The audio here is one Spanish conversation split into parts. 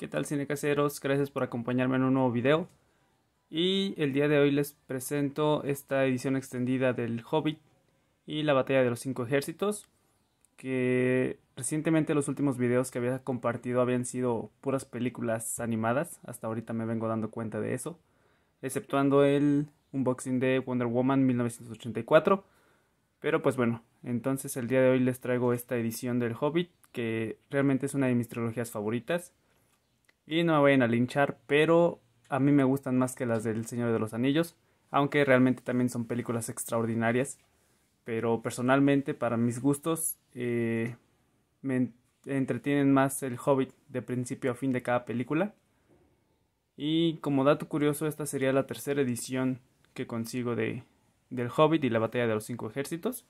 ¿Qué tal caseros? Gracias por acompañarme en un nuevo video. Y el día de hoy les presento esta edición extendida del Hobbit y la batalla de los cinco ejércitos. Que recientemente los últimos videos que había compartido habían sido puras películas animadas. Hasta ahorita me vengo dando cuenta de eso. Exceptuando el unboxing de Wonder Woman 1984. Pero pues bueno, entonces el día de hoy les traigo esta edición del Hobbit, que realmente es una de mis trilogías favoritas. Y no me vayan a linchar, pero a mí me gustan más que las del Señor de los Anillos, aunque realmente también son películas extraordinarias. Pero personalmente, para mis gustos, eh, me entretienen más el Hobbit de principio a fin de cada película. Y como dato curioso, esta sería la tercera edición que consigo de, del Hobbit y la Batalla de los Cinco Ejércitos.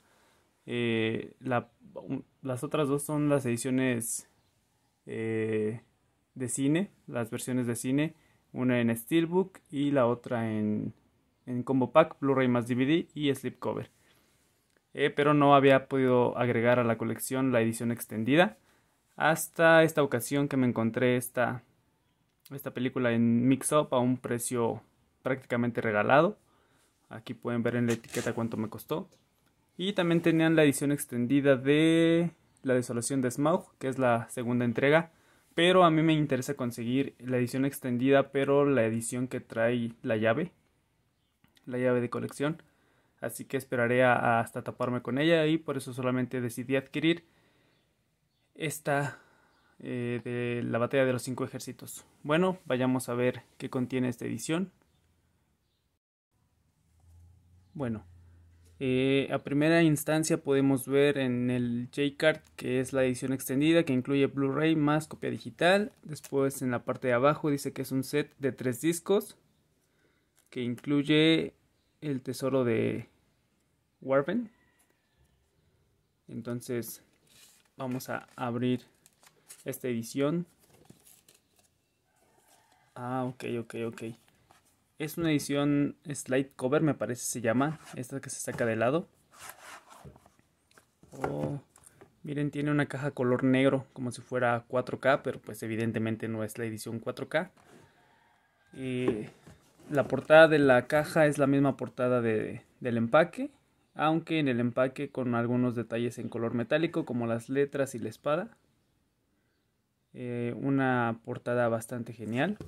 Eh, las otras dos son las ediciones eh, de cine, las versiones de cine, una en Steelbook y la otra en, Combo Pack, Blu-ray más DVD y Slipcover. Eh, pero no había podido agregar a la colección la edición extendida hasta esta ocasión que me encontré esta, esta película en Mix Up a un precio prácticamente regalado. Aquí pueden ver en la etiqueta cuánto me costó. Y también tenían la edición extendida de La Desolación de Smaug, que es la segunda entrega pero a mí me interesa conseguir la edición extendida, pero la edición que trae la llave, la llave de colección. Así que esperaré hasta taparme con ella y por eso solamente decidí adquirir esta eh, de la batalla de los cinco ejércitos. Bueno, vayamos a ver qué contiene esta edición. Bueno, eh, a primera instancia podemos ver en el J-Card que es la edición extendida que incluye Blu-ray más copia digital. Después en la parte de abajo dice que es un set de tres discos que incluye el tesoro de Warben. Entonces vamos a abrir esta edición. Ah, ok, ok, ok. Es una edición slide cover, me parece se llama. Esta que se saca de lado. Oh, miren, tiene una caja color negro, como si fuera 4K, pero pues evidentemente no es la edición 4K. Eh, la portada de la caja es la misma portada del empaque, aunque en el empaque con algunos detalles en color metálico, como las letras y la espada. Eh, una portada bastante genial.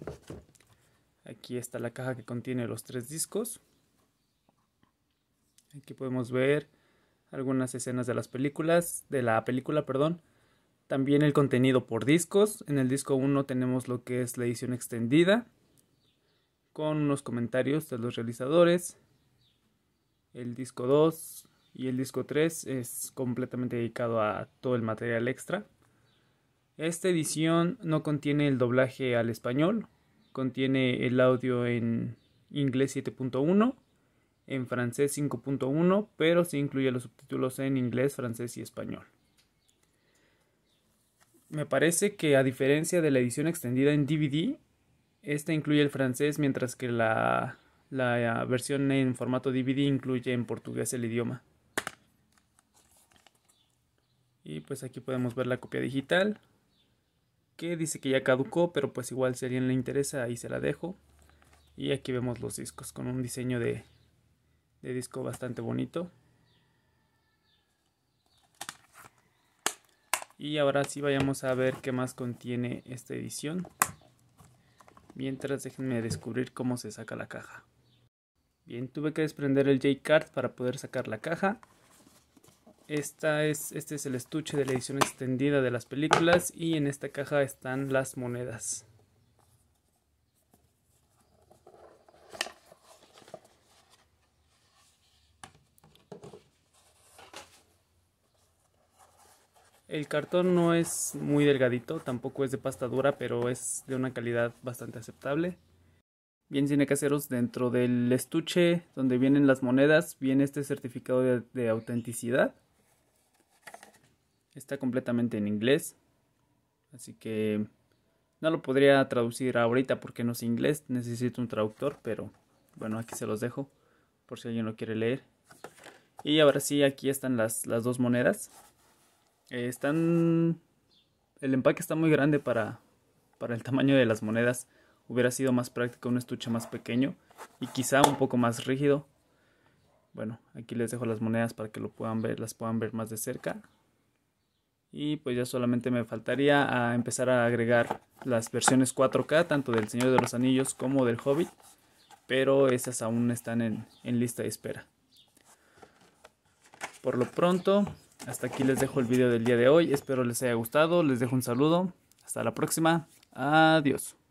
Aquí está la caja que contiene los tres discos. Aquí podemos ver algunas escenas de las películas, de la película, perdón. También el contenido por discos. En el disco 1 tenemos lo que es la edición extendida con unos comentarios de los realizadores. El disco 2 y el disco 3 es completamente dedicado a todo el material extra. Esta edición no contiene el doblaje al español, Contiene el audio en inglés 7.1, en francés 5.1, pero sí incluye los subtítulos en inglés, francés y español. Me parece que a diferencia de la edición extendida en DVD, esta incluye el francés mientras que la, la versión en formato DVD incluye en portugués el idioma. Y pues aquí podemos ver la copia digital, que dice que ya caducó, pero pues igual si alguien le interesa, ahí se la dejo. Y aquí vemos los discos con un diseño de, de disco bastante bonito. Y ahora sí vayamos a ver qué más contiene esta edición. Mientras déjenme descubrir cómo se saca la caja. Bien, tuve que desprender el J-Card para poder sacar la caja. Esta es, este es el estuche de la edición extendida de las películas y en esta caja están las monedas. El cartón no es muy delgadito, tampoco es de pasta dura, pero es de una calidad bastante aceptable. Bien, cine caseros, dentro del estuche donde vienen las monedas, viene este certificado de autenticidad. Está completamente en inglés. Así que no lo podría traducir ahorita porque no es inglés. Necesito un traductor, pero bueno, aquí se los dejo por si alguien lo quiere leer. Y ahora sí, aquí están las, dos monedas. Eh, están... El empaque está muy grande para, para el tamaño de las monedas. Hubiera sido más práctico un estuche más pequeño y quizá un poco más rígido. Bueno, aquí les dejo las monedas para que lo puedan ver, las puedan ver más de cerca y pues ya solamente me faltaría a empezar a agregar las versiones 4K tanto del Señor de los Anillos como del Hobbit pero esas aún están en, en lista de espera por lo pronto hasta aquí les dejo el video del día de hoy espero les haya gustado les dejo un saludo hasta la próxima adiós